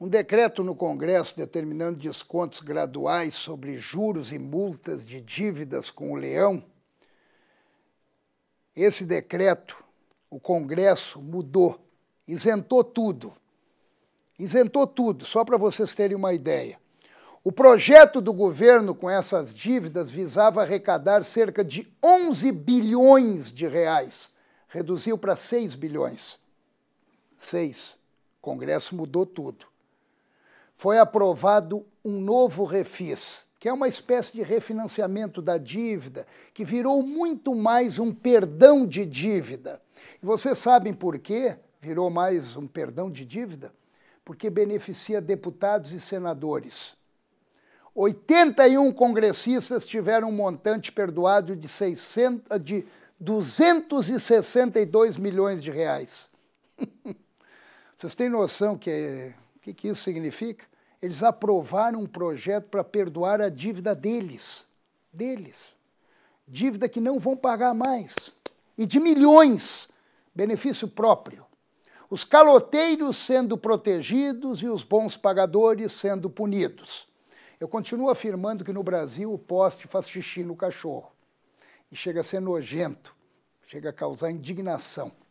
Um decreto no Congresso determinando descontos graduais sobre juros e multas de dívidas com o leão. Esse decreto, o Congresso mudou, isentou tudo. Isentou tudo, só para vocês terem uma ideia. O projeto do governo com essas dívidas visava arrecadar cerca de 11 bilhões de reais. Reduziu para 6 bilhões. 6. O Congresso mudou tudo foi aprovado um novo refis, que é uma espécie de refinanciamento da dívida, que virou muito mais um perdão de dívida. E vocês sabem por quê? Virou mais um perdão de dívida? Porque beneficia deputados e senadores. 81 congressistas tiveram um montante perdoado de, 600, ah, de 262 milhões de reais. Vocês têm noção que é o que, que isso significa? Eles aprovaram um projeto para perdoar a dívida deles, deles. Dívida que não vão pagar mais. E de milhões, benefício próprio. Os caloteiros sendo protegidos e os bons pagadores sendo punidos. Eu continuo afirmando que no Brasil o poste faz xixi no cachorro. E chega a ser nojento, chega a causar indignação.